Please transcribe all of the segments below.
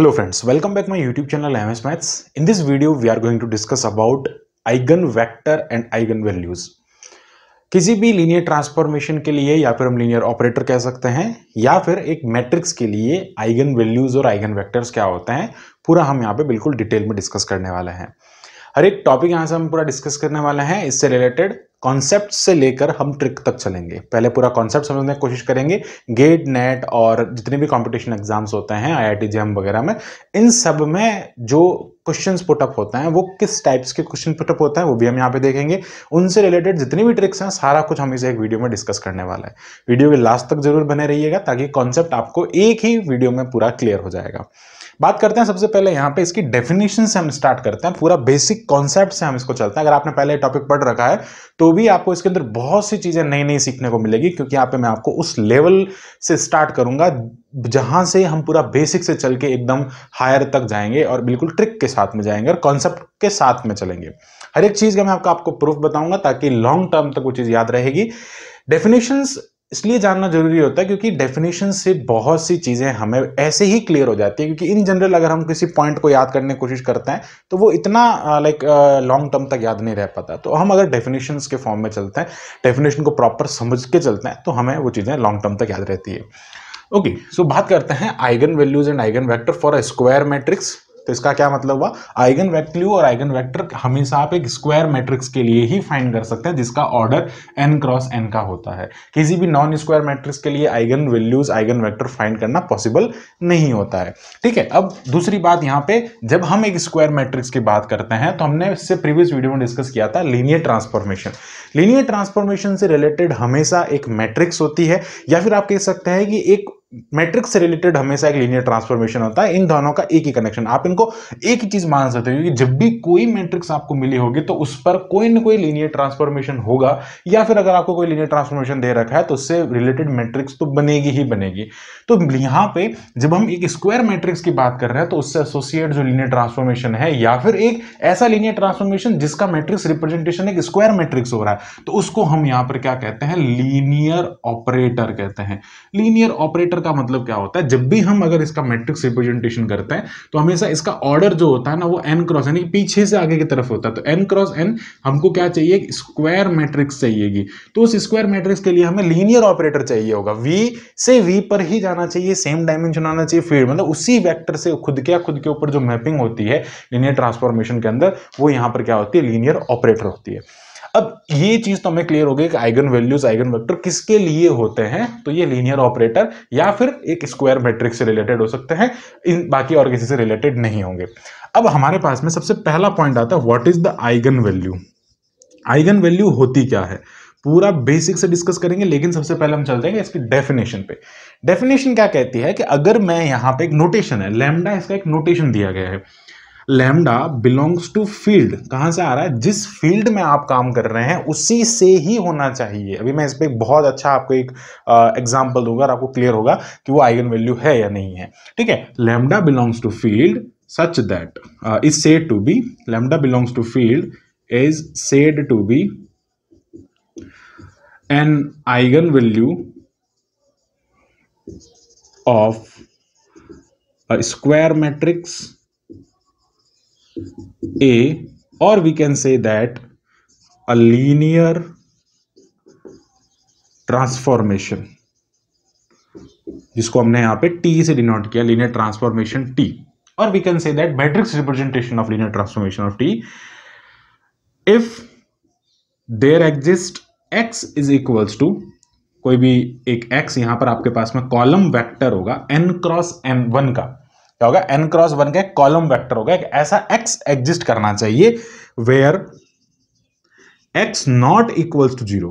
Hello friends, welcome back my YouTube channel MS Maths. In this video, we are going to discuss about eigenvector and eigenvalues. किसी भी linear transformation के लिए या फिर हम linear operator कह सकते हैं या फिर एक मैट्रिक्स के लिए आइगन वैल्यूज और आइगन वेक्टर्स क्या होते हैं पूरा हम यहाँ पे बिल्कुल डिटेल में डिस्कस करने वाले हैं हर एक टॉपिक यहाँ से हम पूरा डिस्कस करने वाले हैं इससे रिलेटेड कॉन्सेप्ट से लेकर हम ट्रिक तक चलेंगे पहले पूरा कॉन्सेप्ट समझने की कोशिश करेंगे गेट नेट और जितने भी कॉम्पिटिशन एग्जाम्स होते हैं आई आई वगैरह में इन सब में जो क्वेश्चन पुटअप होते हैं वो किस टाइप्स के क्वेश्चन पुटअप होता है वो भी हम यहाँ पे देखेंगे उनसे रिलेटेड जितनी भी ट्रिक्स हैं सारा कुछ हम इसे एक वीडियो में डिस्कस करने वाला है वीडियो के लास्ट तक जरूर बने रहिएगा ताकि कॉन्सेप्ट आपको एक ही वीडियो में पूरा क्लियर हो जाएगा बात करते हैं सबसे पहले यहाँ पे इसकी डेफिनेशन से हम स्टार्ट करते हैं पूरा बेसिक कॉन्सेप्ट से हम इसको चलते हैं अगर आपने पहले टॉपिक पढ़ रखा है तो भी आपको इसके अंदर बहुत सी चीज़ें नई नई सीखने को मिलेगी क्योंकि यहाँ पे मैं आपको उस लेवल से स्टार्ट करूंगा जहां से हम पूरा बेसिक से चल के एकदम हायर तक जाएंगे और बिल्कुल ट्रिक के साथ में जाएंगे और कॉन्सेप्ट के साथ में चलेंगे हर एक चीज़ का मैं आपको आपको प्रूफ बताऊंगा ताकि लॉन्ग टर्म तक वो चीज़ याद रहेगी डेफिनेशंस इसलिए जानना जरूरी होता है क्योंकि डेफिनेशन से बहुत सी चीज़ें हमें ऐसे ही क्लियर हो जाती है क्योंकि इन जनरल अगर हम किसी पॉइंट को याद करने की कोशिश करते हैं तो वो इतना लाइक लॉन्ग टर्म तक याद नहीं रह पाता तो हम अगर डेफिनेशन के फॉर्म में चलते हैं डेफिनेशन को प्रॉपर समझ के चलते हैं तो हमें वो चीज़ें लॉन्ग टर्म तक याद रहती है ओके okay, सो so बात करते हैं eigen values and eigen vector for a square matrix तो इसका क्या मतलब हुआ आइगन वैक्ल्यू और आइगन वैक्टर हमेशा आप एक स्क्वायर मैट्रिक्स के लिए ही फाइंड कर सकते हैं जिसका ऑर्डर एन क्रॉस एन का होता है किसी भी नॉन स्क्वायर मैट्रिक्स के लिए eigen values eigen vector find करना पॉसिबल नहीं होता है ठीक है अब दूसरी बात यहां पर जब हम एक स्क्वायर मैट्रिक्स की बात करते हैं तो हमने इससे प्रीवियस वीडियो में डिस्कस किया था लीनियर ट्रांसफॉर्मेशन लीनियर ट्रांसफॉर्मेशन से रिलेटेड हमेशा एक मैट्रिक्स होती है या फिर आप कह सकते हैं कि एक मैट्रिक्स से रिलेटेड हमेशा एक लीनियर ट्रांसफॉर्मेशन होता है इन दोनों का एक ही कनेक्शन आप इनको एक ही चीज मान सकते हो क्योंकि जब भी कोई मैट्रिक्स आपको मिली होगी तो उस पर कोई ना कोई लीनियर ट्रांसफॉर्मेशन होगा या फिर अगर आपको कोई लीनियर ट्रांसफॉर्मेशन दे रखा है तो उससे रिलेटेड मैट्रिक्स तो बनेगी ही बनेगी तो यहाँ पर जब हम एक स्क्वायर मैट्रिक्स की बात कर रहे हैं तो उससे एसोसिएट जो लीनियर ट्रांसफॉर्मेशन है या फिर एक ऐसा लीनियर ट्रांसफॉर्मेशन जिसका मैट्रिक्स रिप्रेजेंटेशन एक स्क्वायर मैट्रिक्स हो रहा है तो उसको हम यहां पर क्या कहते हैं लीनियर ऑपरेटर कहते हैं लीनियर ऑपरेटर का मतलब क्या होता है जब भी हम अगर इसका मैट्रिक्स रिप्रेजेंटेशन करते हैं तो हमेशा इसका ऑर्डर जो होता है ना वो एन क्रॉस यानी पीछे से आगे की तरफ होता है तो एन क्रॉस एन हमको क्या चाहिए स्क्वायर मैट्रिक्स चाहिएगी तो उस स्क्वायर मैट्रिक्स के लिए हमें लीनियर ऑपरेटर चाहिए होगा वी से वी पर ही जाना चाहिए सेम डायमेंशन आना चाहिए फील्ड मतलब उसी वेक्टर से खुद के खुद के ऊपर जो मैपिंग होती है लीनियर ट्रांसफॉर्मेशन के अंदर वो यहां पर क्या होती है लीनियर ऑपरेटर होती है अब ये चीज तो हमें क्लियर हो गई कि आइगन वैल्यूज आइगन वेक्टर किसके लिए होते हैं तो ये लीनियर ऑपरेटर या फिर एक स्क्वायर मैट्रिक्स से रिलेटेड हो सकते हैं इन बाकी और किसी से रिलेटेड नहीं होंगे अब हमारे पास में सबसे पहला पॉइंट आता है what is the eigen value eigen value होती क्या है पूरा बेसिक से डिस्कस करेंगे लेकिन सबसे पहले हम चल जाएंगे इसकी डेफिनेशन पे डेफिनेशन क्या कहती है कि अगर मैं यहाँ पे एक नोटेशन है लेमडा इसका एक नोटेशन दिया गया है लैमडा बिलोंग्स टू फील्ड कहाँ से आ रहा है जिस फील्ड में आप काम कर रहे हैं उसी से ही होना चाहिए अभी मैं इस पर बहुत अच्छा आपको एक एग्जाम्पल दूंगा और आपको क्लियर होगा कि वो आइगन वैल्यू है या नहीं है ठीक है lambda belongs to field such that is said to be lambda belongs to field is said to be an eigen value of square matrix A or we can say that a linear transformation जिसको हमने यहां पे T से denote किया linear transformation T और we can say that matrix representation of linear transformation of T if there exist X is equals to कोई भी एक एक्स यहां पर आपके पास में कॉलम वेक्टर होगा एन क्रॉस एन वन का क्या होगा एन क्रॉस वन का कॉलम वेक्टर होगा एक ऐसा एक्स एग्जिस्ट करना चाहिए where X not equals to zero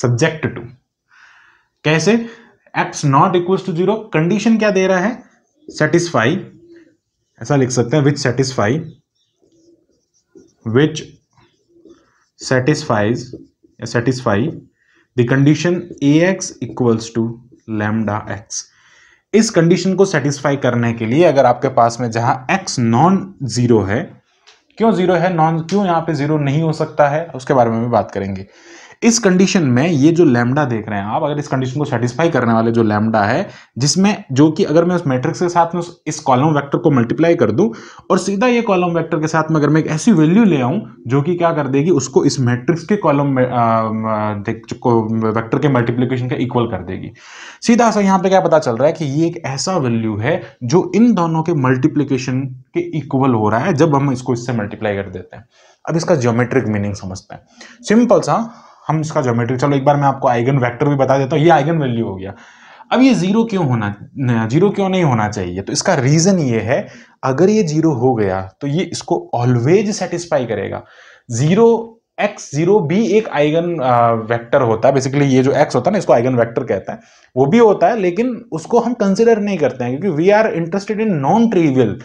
subject to कैसे X not equals to zero condition क्या दे रहा है सेटिस्फाई ऐसा लिख सकते हैं which satisfy which satisfies satisfy the condition A X equals to lambda X इस कंडीशन को सेटिस्फाई करने के लिए अगर आपके पास में जहां x नॉन ज़ीरो है क्यों ज़ीरो है नॉन क्यों यहां पे ज़ीरो नहीं हो सकता है उसके बारे में भी बात करेंगे इस कंडीशन में ये जो लैमडा देख रहे हैं आप अगर इस कंडीशन को सेटिस्फाई करने वाले जो लैमडा है जिसमें जो कि अगर मैं उस मैट्रिक्स के साथ में इस कॉलम वेक्टर को मल्टीप्लाई कर दूं और सीधा ये कॉलम वेक्टर के साथ में अगर मैं एक ऐसी वैल्यू ले आऊं जो कि क्या कर देगी उसको इस मैट्रिक्स के कॉलम वैक्टर के मल्टीप्लीकेशन का इक्वल कर देगी सीधा सा यहाँ पर क्या पता चल रहा है कि ये एक ऐसा वैल्यू है जो इन दोनों के मल्टीप्लीकेशन के इक्वल हो रहा है जब हम इसको इससे मल्टीप्लाई कर देते हैं अब इसका ज्योमेट्रिक मीनिंग समझते हैं सिंपल सा हम इसका ज्योमेट्री चलो एक बार मैं आपको आइगन वैक्टर भी बता देता हूँ ये आइगन वैल्यू हो गया अब ये जीरो क्यों होना जीरो क्यों नहीं होना चाहिए तो इसका रीजन ये है अगर ये जीरो हो गया तो ये इसको ऑलवेज सेटिस्फाई करेगा जीरो एक्स जीरो भी एक आइगन वेक्टर होता है बेसिकली ये जो एक्स होता है ना इसको आइगन वेक्टर कहते हैं वो भी होता है लेकिन उसको हम कंसिडर नहीं करते हैं क्योंकि we are interested in non trivial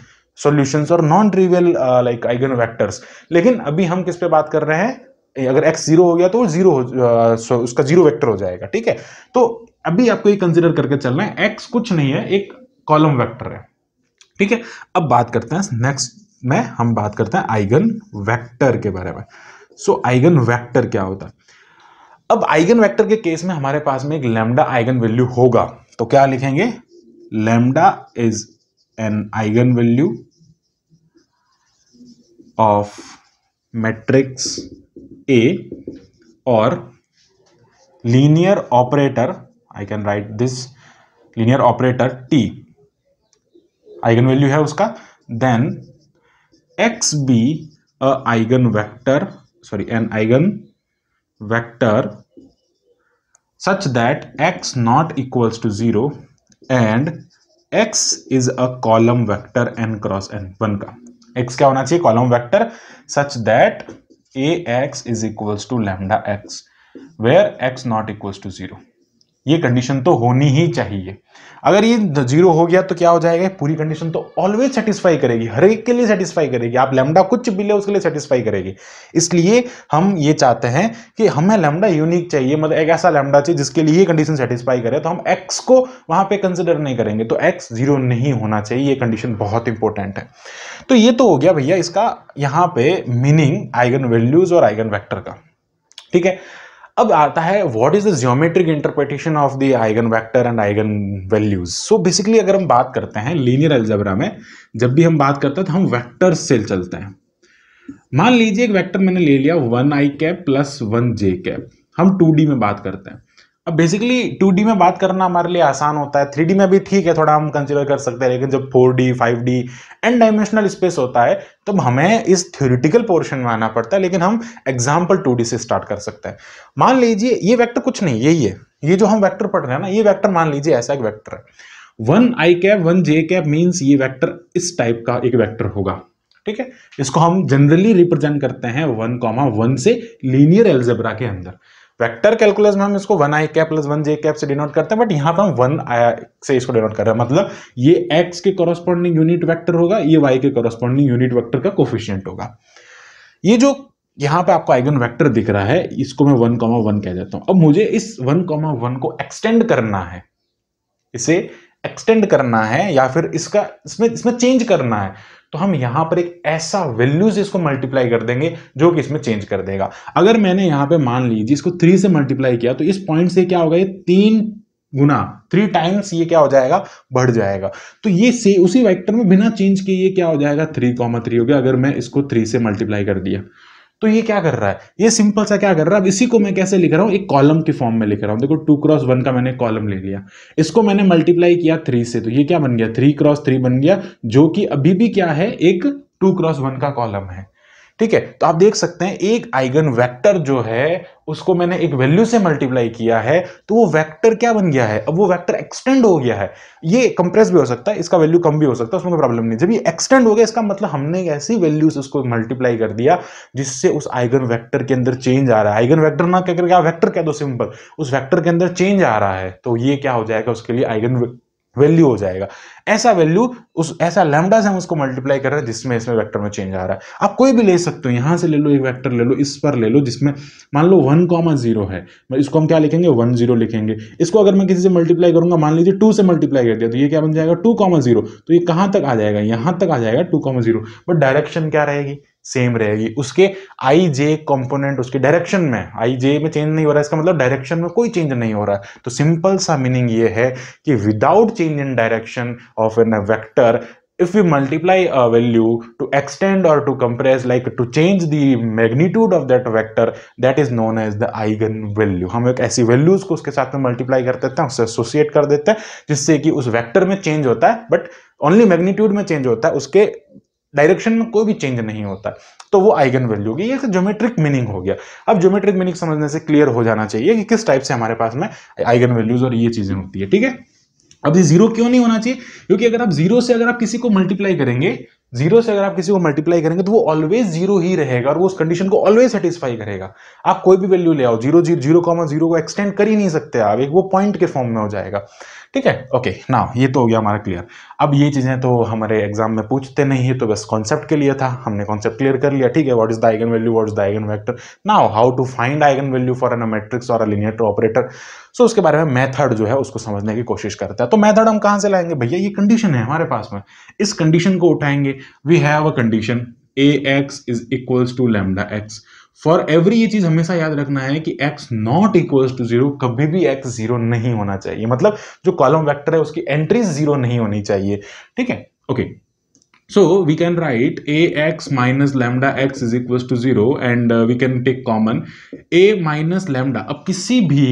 solution और non trivial like eigen vectors लेकिन अभी हम किस पे बात कर रहे हैं अगर एक्स जीरो हो गया तो जीरो हो उसका जीरो वेक्टर हो जाएगा ठीक है तो अभी आपको ये कंसिडर करके चलना है एक्स कुछ नहीं है एक कॉलम वेक्टर है ठीक है अब बात करते हैं नेक्स्ट में हम बात करते हैं आइगन वेक्टर के बारे में सो आइगन वेक्टर क्या होता है अब आइगन वेक्टर के केस में हमारे पास में एक लेमडा आइगन वैल्यू होगा तो क्या लिखेंगे lambda is an eigen value of matrix a or linear operator i can write this linear operator t eigen value है उसका then x be a eigen vector sorry an eigen vector such that x not equals to 0 and x is a column vector n cross n 1 का x क्या होना चाहिए column vector such that ax is equals to lambda x where x not equals to 0 ये condition तो होनी ही चाहिए अगर ये जीरो हो गया तो क्या हो जाएगा पूरी कंडीशन तो ऑलवेज सेटिस्फाई करेगी हर एक के लिए सेटिस्फाई करेगी आप लेमडा कुछ भी ले उसके लिए सेटिस्फाई करेगी इसलिए हम ये चाहते हैं कि हमें लेमडा यूनिक चाहिए मतलब एक ऐसा लेमडा चाहिए जिसके लिए ये कंडीशन सेटिस्फाई करे तो हम एक्स को वहां पर कंसिडर नहीं करेंगे तो एक्स जीरो नहीं होना चाहिए ये कंडीशन बहुत इंपॉर्टेंट है तो ये तो हो गया भैया इसका यहाँ पे मीनिंग आइगन वैल्यूज और आइगन वैक्टर का ठीक है अब आता है what is the geometric interpretation of the eigen vector and eigen values so basically अगर हम बात करते हैं लीनियर एल्जबरा में जब भी हम बात करते हैं तो हम वैक्टर से चलते हैं मान लीजिए एक वैक्टर मैंने ले लिया one i cap plus one j cap हम टू में बात करते हैं अब बेसिकली टू में बात करना हमारे लिए आसान होता है थ्री में भी ठीक है थोड़ा हम कंसिडर कर सकते हैं लेकिन जब five D and dimensional space होता है तब तो हमें इस थ्योरिटिकल पोर्शन में आना पड़ता है लेकिन हम एग्जाम्पल टू से स्टार्ट कर सकते हैं मान लीजिए ये वैक्टर कुछ नहीं यही है ये जो हम वैक्टर पढ़ रहे हैं ना ये वैक्टर मान लीजिए ऐसा एक वैक्टर है one i cap one j cap means ये वैक्टर इस टाइप का एक वैक्टर होगा ठीक है इसको हम जनरली रिप्रेजेंट करते हैं वन कॉमा वन से लीनियर एल्जेब्रा के अंदर वेक्टर कैलकुलस में हम इसको one i cap plus one j cap से डिनोट करते हैं बट यहाँ पर हम वन आई से इसको डिनोट कर रहे हैं मतलब ये एक्स के कॉरस्पॉन्डिंग यूनिट वैक्टर होगा ये वाई के कॉरस्पॉन्डिंग यूनिट वैक्टर का कोफिशियंट होगा ये जो यहाँ पे आपको आइगन वेक्टर दिख रहा है इसको मैं वन कॉमा वन कह देता हूँ अब मुझे इस वन कॉमा वन को एक्सटेंड करना है इसे एक्सटेंड करना है या फिर इसका इसमें इसमें चेंज करना है तो हम यहां पर एक ऐसा वैल्यू इसको मल्टीप्लाई कर देंगे जो कि इसमें चेंज कर देगा अगर मैंने यहां पे मान लीजिए इसको थ्री से मल्टीप्लाई किया तो इस पॉइंट से क्या होगा ये तीन गुना थ्री टाइम्स ये क्या हो जाएगा बढ़ जाएगा तो ये से उसी वेक्टर में बिना चेंज किए ये क्या हो जाएगा थ्री कॉमा थ्री हो गया अगर मैं इसको थ्री से मल्टीप्लाई कर दिया तो ये क्या कर रहा है ये सिंपल सा क्या कर रहा है अब इसी को मैं कैसे लिख रहा हूँ एक कॉलम के फॉर्म में लिख रहा हूँ देखो टू क्रॉस वन का मैंने कॉलम ले लिया इसको मैंने मल्टीप्लाई किया थ्री से तो ये क्या बन गया थ्री क्रॉस थ्री बन गया जो कि अभी भी क्या है एक टू क्रॉस वन का कॉलम है ठीक है तो आप देख सकते हैं एक आइगन वेक्टर जो है उसको मैंने एक वैल्यू से मल्टीप्लाई किया है तो वो वेक्टर क्या बन गया है अब वो वेक्टर एक्सटेंड हो गया है ये कंप्रेस भी हो सकता है इसका वैल्यू कम भी हो सकता है उसमें कोई प्रॉब्लम नहीं जब ये एक्सटेंड हो गया इसका मतलब हमने ऐसी वैल्यू उसको मल्टीप्लाई कर दिया जिससे उस आइगन वैक्टर के अंदर चेंज आ रहा है आइगन वैक्टर ना क्या करके आप वैक्टर कह दो सिंपल उस वैक्टर के अंदर चेंज आ रहा है तो ये क्या हो जाएगा उसके लिए आइगन वैल्यू हो जाएगा ऐसा वैल्यू उस ऐसा लैमडा से हम उसको मल्टीप्लाई कर रहे हैं जिसमें इसमें वेक्टर में चेंज आ रहा है आप कोई भी ले सकते हो यहाँ से ले लो एक वेक्टर ले लो इस पर ले लो जिसमें मान लो वन कॉमा जीरो है इसको हम क्या लिखेंगे वन जीरो लिखेंगे इसको अगर मैं किसी से मल्टीप्लाई करूंगा मान लीजिए टू से मल्टीप्लाई कर दिया तो ये क्या बन जाएगा टू कॉमा जीरो तो ये कहाँ तक आ जाएगा यहाँ तक आ जाएगा two comma zero but direction क्या रहेगी सेम रहेगी उसके आई जे कॉम्पोनेंट उसके डायरेक्शन में आई जे में चेंज नहीं हो रहा है इसका मतलब डायरेक्शन में कोई चेंज नहीं हो रहा है तो सिंपल सा मीनिंग ये है कि without change in direction of an vector if you multiply a value to extend और to compress like to change the magnitude of that vector that is known as the eigen value हम एक ऐसी values को उसके साथ में multiply कर देते हैं उससे एसोसिएट कर देते हैं जिससे कि उस वैक्टर में चेंज होता है बट ओनली मैग्नीट्यूड में चेंज होता है उसके डायरेक्शन में कोई भी चेंज नहीं होता तो वो आइगन वैल्यू होगी ये ज्योमेट्रिक मीनिंग हो गया अब ज्योमेट्रिक मीनिंग समझने से क्लियर हो जाना चाहिए कि किस टाइप से हमारे पास में आइगन वैल्यूज और ये चीज़ें होती है ठीक है अब ये जीरो क्यों नहीं होना चाहिए क्योंकि अगर आप जीरो से अगर आप किसी को मल्टीप्लाई करेंगे जीरो से अगर आप किसी को मल्टीप्लाई करेंगे तो वो ऑलवेज जीरो ही रहेगा और वो उस कंडीशन को ऑलवेज सेटिस्फाई करेगा आप कोई भी वैल्यू ले आओ zero zero zero comma zero को एक्सटेंड कर ही नहीं सकते आप एक वो पॉइंट के फॉर्म में हो जाएगा ठीक है ओके ना ये तो हो गया हमारा क्लियर अब ये चीज़ें तो हमारे एग्जाम में पूछते नहीं है तो बस कॉन्सेप्ट के लिए था हमने कॉन्सेप्ट क्लियर कर लिया ठीक है what is the eigen value what is the eigen vector now how to find eigen value for an matrix और लिनियर ऑपरेटर सो उसके बारे में मैथड जो है उसको समझने की कोशिश करता है तो मैथड हम कहाँ से लाएंगे भैया ये कंडीशन है हमारे पास में इस कंडीशन को उठाएंगे we have a condition A X is equals to lambda X for every ये चीज़ हमेशा याद रखना है कि X not equal to zero कभी भी एक्स जीरो नहीं होना चाहिए मतलब जो कॉलम वेक्टर है उसकी एंट्रीज जीरो नहीं होनी चाहिए ठीक है okay so we can write ax minus lambda x is equals to 0 and uh, we can take common a minus lambda अब किसी भी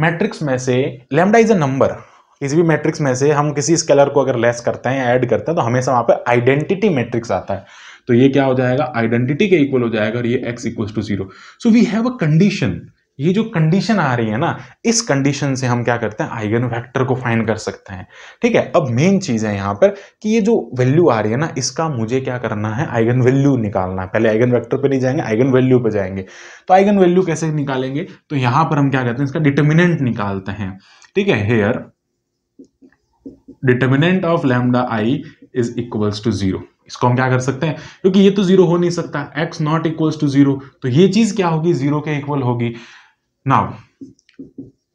मैट्रिक्स में से लेमडा इज अ नंबर किसी भी मैट्रिक्स में से हम किसी स्केलर को अगर लेस करते हैं ऐड करते हैं तो हमेशा वहाँ पे आइडेंटिटी मैट्रिक्स आता है तो ये क्या हो जाएगा आइडेंटिटी के इक्वल हो जाएगा और ये X equal to zero so we have a condition ये जो कंडीशन आ रही है ना इस कंडीशन से हम क्या करते हैं आइगन वेक्टर को फाइंड कर सकते हैं ठीक है अब मेन चीज़ है यहां पर कि ये जो वैल्यू आ रही है ना इसका मुझे क्या करना है आइगन वैल्यू निकालना है पहले आइगन वेक्टर पे नहीं जाएंगे आइगन वैल्यू पे जाएंगे तो आइगन वैल्यू कैसे निकालेंगे तो यहां पर हम क्या करते हैं इसका डिटर्मिनेंट निकालते हैं ठीक है here determinant of lambda I is equals to zero इसको हम क्या कर सकते हैं क्योंकि ये तो जीरो हो नहीं सकता X not equal to zero तो ये चीज क्या होगी जीरो के इक्वल होगी now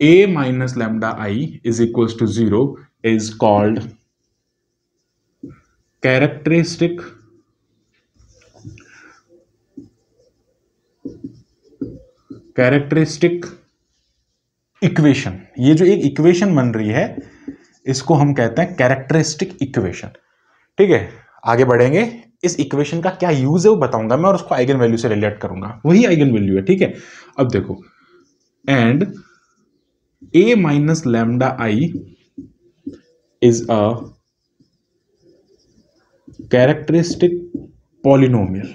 A minus lambda I is equal to zero is called characteristic characteristic equation ये जो एक इक्वेशन बन रही है इसको हम कहते हैं कैरेक्टरिस्टिक इक्वेशन ठीक है आगे बढ़ेंगे इस इक्वेशन का क्या यूज़ है वो बताऊंगा मैं और उसको आइगन वैल्यू से रिलेट करूंगा वही आइगन वैल्यू है ठीक है अब देखो and A minus lambda I is a characteristic polynomial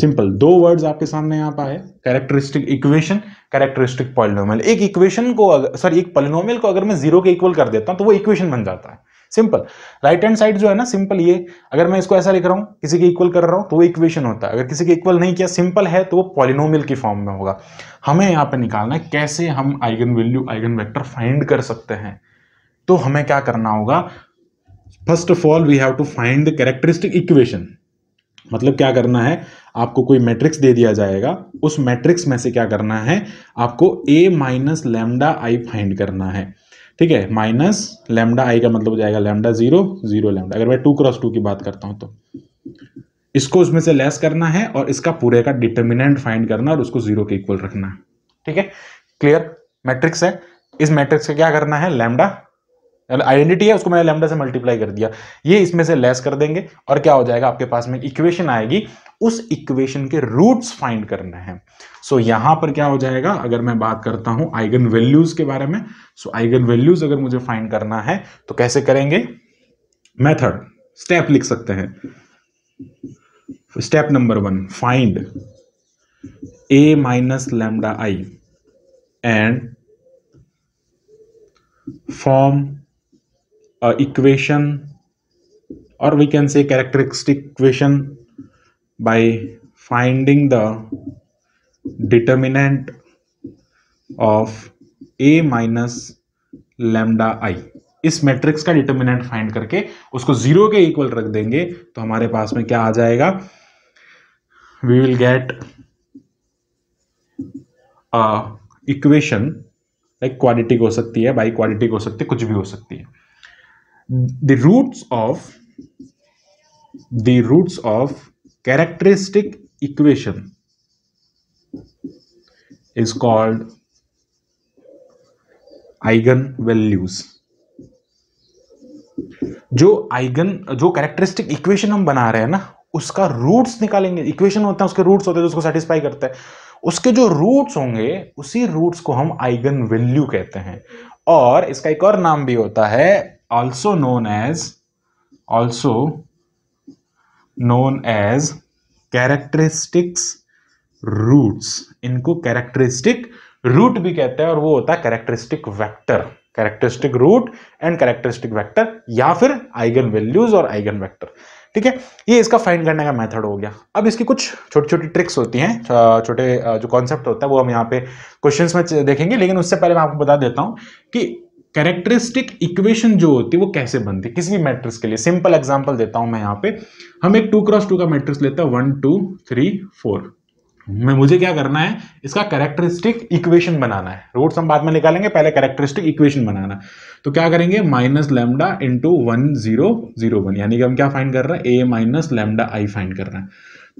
simple दो वर्ड्स आपके सामने यहां पर आए कैरेक्टरिस्टिक इक्वेशन कैरेक्टरिस्टिक पॉलिनोमियल एक इक्वेशन को सॉरी एक पॉलिनोमियल को अगर मैं जीरो के इक्वल कर देता हूं तो वो इक्वेशन बन जाता है सिंपल राइट हैंड साइड जो है ना सिंपल ये अगर मैं इसको ऐसा लिख रहा हूँ किसी के इक्वल कर रहा हूँ तो वो इक्वेशन होता है अगर किसी के इक्वल नहीं किया सिंपल है तो वो पॉलिनोमियल की फॉर्म में होगा हमें यहाँ पे निकालना है कैसे हम eigen value eigen vector find कर सकते हैं तो हमें क्या करना होगा first of all we have to find the characteristic equation मतलब क्या करना है आपको कोई मैट्रिक्स दे दिया जाएगा उस मैट्रिक्स में से क्या करना है आपको a minus lambda I find करना है ठीक है माइनस लेमडा आई का मतलब हो जाएगा लेमडा जीरो जीरो लेमडा अगर मैं टू क्रॉस टू की बात करता हूं तो इसको उसमें से लेस करना है और इसका पूरे का डिटर्मिनेंट फाइंड करना और उसको जीरो के इक्वल रखना है ठीक है क्लियर मैट्रिक्स है इस मैट्रिक्स का क्या करना है लेमडा आइडेंटिटी है उसको मैंने लेमडा से मल्टीप्लाई कर दिया ये इसमें से लेस कर देंगे और क्या हो जाएगा आपके पास में इक्वेशन आएगी उस इक्वेशन के रूट्स फाइंड करने हैं सो so, यहां पर क्या हो जाएगा अगर मैं बात करता हूं आइगन वैल्यूज के बारे में सो आइगन वैल्यूज अगर मुझे फाइंड करना है तो कैसे करेंगे मेथड स्टेप लिख सकते हैं step number one find A minus lambda I and form equation uh, equation or we can say characteristic equation by finding the determinant of a minus lambda I इस matrix का determinant find करके उसको zero के equal रख देंगे तो हमारे पास में क्या आ जाएगा we will get equation like quality हो सकती है बाई क्वालिटी हो सकती है कुछ भी हो सकती है the roots of the roots of characteristic equation is called values जो आइगन जो कैरेक्टरिस्टिक इक्वेशन हम बना रहे हैं ना उसका रूट्स निकालेंगे इक्वेशन होता है उसके रूट्स होते हैं जो उसको सेटिस्फाई करता है उसके जो रूट्स होंगे उसी रूट्स को हम आइगन वैल्यू कहते हैं और इसका एक और नाम भी होता है also known as also known as characteristics roots इनको कैरेक्टरिस्टिक रूट भी कहते हैं और वो होता है characteristic vector characteristic root and characteristic vector या फिर आइगन वैल्यूज और आइगन vector ठीक है ये इसका find करने का मेथड हो गया अब इसकी कुछ छोटी छोटी ट्रिक्स होती हैं छोटे जो कॉन्सेप्ट होता है वो हम यहाँ पे questions में देखेंगे लेकिन उससे पहले मैं आपको बता देता हूँ कि कैरेक्टरिस्टिक इक्वेशन जो होती है वो कैसे बनती है किसी भी मैट्रिक्स के लिए सिंपल एग्जांपल देता हूं मैं यहां पे हम एक टू क्रॉस टू का मैट्रिक्स लेते हैं वन टू थ्री फोर मैं मुझे क्या करना है इसका कैरेक्टरिस्टिक इक्वेशन बनाना है रोड हम बाद में निकालेंगे पहले कैरेक्टरिस्टिक इक्वेशन बनाना तो क्या करेंगे minus lambda into one zero zero one यानी कि हम क्या फाइंड कर रहे हैं A minus lambda I find कर रहे हैं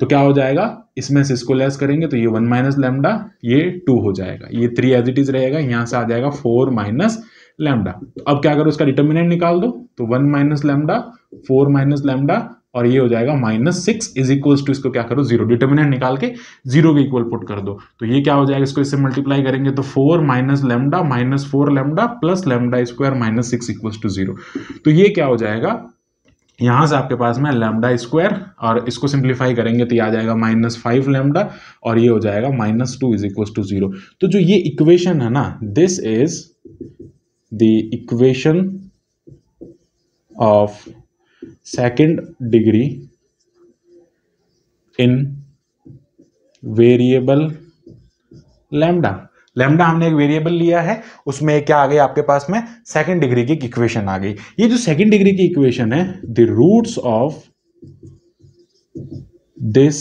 तो क्या हो जाएगा इसमें से इसको लेस करेंगे तो ये वन माइनस लेमडा ये टू हो जाएगा ये थ्री एज इट इज रहेगा यहां से आ जाएगा फोर माइनस लैमडा तो अब क्या करो इसका डिटर्मिनेंट निकाल दो तो one minus lambda four minus lambda और ये हो जाएगा minus six is equals to इसको क्या करो जीरो डिटर्मिनेंट निकाल के जीरो के इक्वल पुट कर दो तो ये क्या हो जाएगा इसको इससे मल्टीप्लाई करेंगे तो four minus lambda minus four lambda plus lambda square minus six equal to zero तो ये क्या हो जाएगा यहां से आपके पास में लेमडा स्क्वायर और इसको सिंप्लीफाई करेंगे तो ये आ जाएगा माइनस फाइव लेमडा और ये हो जाएगा minus two is equal to zero तो जो ये इक्वेशन है ना this is the equation of second degree in variable lambda lambda हमने एक वेरिएबल लिया है उसमें क्या आ गई आपके पास में सेकेंड डिग्री की इक्वेशन आ गई ये जो सेकेंड डिग्री की इक्वेशन है the roots of this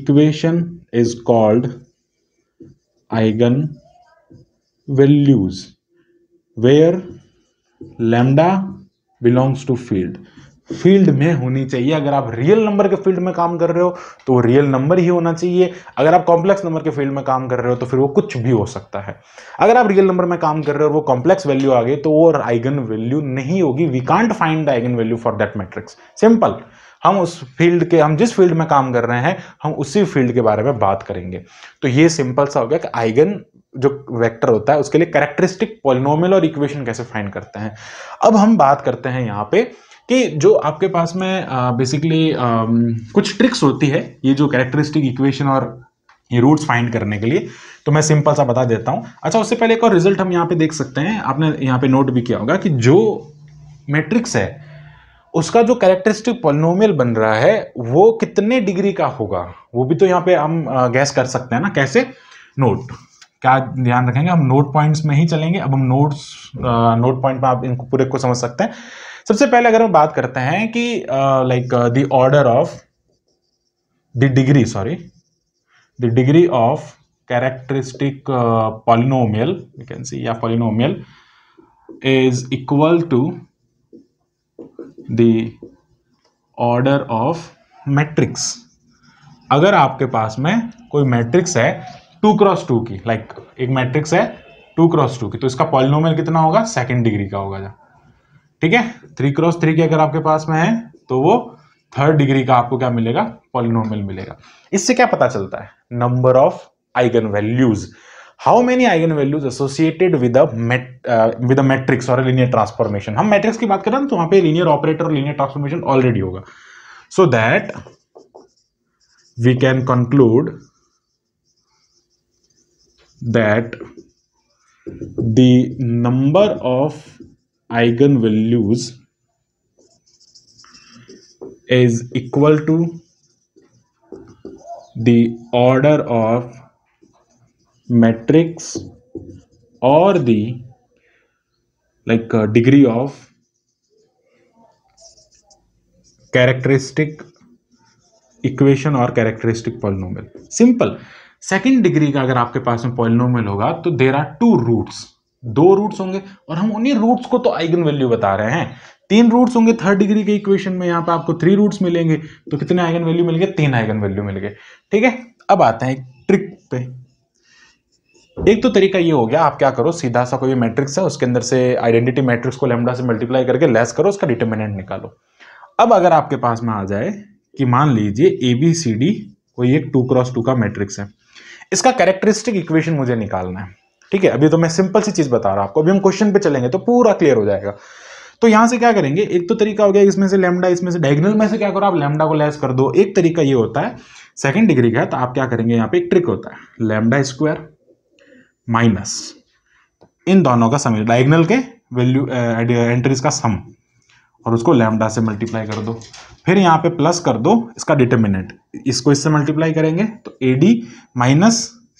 equation is called eigen values where lambda belongs to field field में होनी चाहिए अगर आप रियल नंबर के फील्ड में काम कर रहे हो तो वो रियल नंबर ही होना चाहिए अगर आप कॉम्प्लेक्स नंबर के फील्ड में काम कर रहे हो तो फिर वो कुछ भी हो सकता है अगर आप रियल नंबर में काम कर रहे हो और वो कॉम्प्लेक्स वैल्यू आ गई तो वो आइगन वैल्यू नहीं होगी we can't find the eigen value for that matrix simple हम उस फील्ड के हम जिस फील्ड में काम कर रहे हैं हम उसी फील्ड के बारे में बात करेंगे तो ये सिंपल सा हो गया कि आइगन जो वेक्टर होता है उसके लिए कैरेक्टरिस्टिक पॉलिनोमियल और इक्वेशन कैसे फाइंड करते हैं अब हम बात करते हैं यहाँ पे कि जो आपके पास में बेसिकली कुछ ट्रिक्स होती है ये जो कैरेक्टरिस्टिक इक्वेशन और ये रूट्स फाइंड करने के लिए तो मैं सिंपल सा बता देता हूँ अच्छा उससे पहले एक और रिजल्ट हम यहाँ पे देख सकते हैं आपने यहाँ पे नोट भी किया होगा कि जो मैट्रिक्स है उसका जो कैरेक्टरिस्टिक पॉलिनोमियल बन रहा है वो कितने डिग्री का होगा वो भी तो यहाँ पे हम गैस कर सकते हैं ना कैसे नोट क्या ध्यान रखेंगे हम नोट पॉइंट्स में ही चलेंगे अब हम नोट्स नोट पॉइंट में आप इनको पूरे को समझ सकते हैं सबसे पहले अगर हम बात करते हैं कि like the order of the degree sorry the degree of characteristic polynomial you can see या polynomial is equal to the order of matrix अगर आपके पास में कोई मैट्रिक्स है टू क्रॉस टू की लाइक like, एक मैट्रिक्स है टू क्रॉस टू की तो इसका पॉलिनोमियल कितना होगा सेकेंड डिग्री का होगा ठीक है थ्री क्रॉस थ्री की अगर आपके पास में है तो वो थर्ड डिग्री का आपको क्या मिलेगा पॉलिनोमियल मिलेगा इससे क्या पता चलता है number of eigen values how many eigen values associated with with matrix और लिनियर ट्रांसफॉर्मेशन हम मैट्रिक्स की बात करें तो वहां पे लिनियर ऑपरेटर और लिनियर ट्रांसफॉर्मेशन ऑलरेडी होगा so that we can conclude that the number of eigenvalues is equal to the order of matrix or the like uh, degree of characteristic equation or characteristic polynomial simple second degree का अगर आपके पास में polynomial होगा तो there are two roots दो रूट्स होंगे और हम उन्हीं रूट्स को तो आइगन वैल्यू बता रहे हैं तीन रूट्स होंगे थर्ड डिग्री के इक्वेशन में यहाँ पे आपको थ्री रूट्स मिलेंगे तो कितने आइगन वैल्यू मिल गए तीन आइगन वैल्यू मिल गए ठीक है अब आते हैं ट्रिक पे एक तो तरीका ये हो गया आप क्या करो सीधा सा कोई मैट्रिक्स है उसके अंदर से आइडेंटिटी मैट्रिक्स को लेमडा से मल्टीप्लाई करके लेस करो उसका डिटर्मिनेंट निकालो अब अगर आपके पास में आ जाए कि मान लीजिए ए बी सी डी कोई एक टू क्रॉस टू का मैट्रिक्स है इसका कैरेक्टरिस्टिक इक्वेशन मुझे निकालना है ठीक है अभी तो मैं सिंपल सी चीज़ बता रहा हूं आपको अभी हम क्वेश्चन पे चलेंगे तो पूरा क्लियर हो जाएगा तो यहां से क्या करेंगे एक तो तरीका हो गया इसमें से लेमडा इसमें से डायगनल में से क्या करो आप लेमडा को लेस कर दो एक तरीका ये होता है सेकेंड डिग्री का है तो आप क्या करेंगे यहां पर एक ट्रिक होता है लेमडा स्क्वायर माइनस इन दोनों का समय डायगनल के वैल्यू एंट्रीज uh, का सम और उसको लैमडा से मल्टीप्लाई कर दो फिर यहाँ पे प्लस कर दो इसका डिटर्मिनेंट इसको इससे मल्टीप्लाई करेंगे तो ए डी माइनस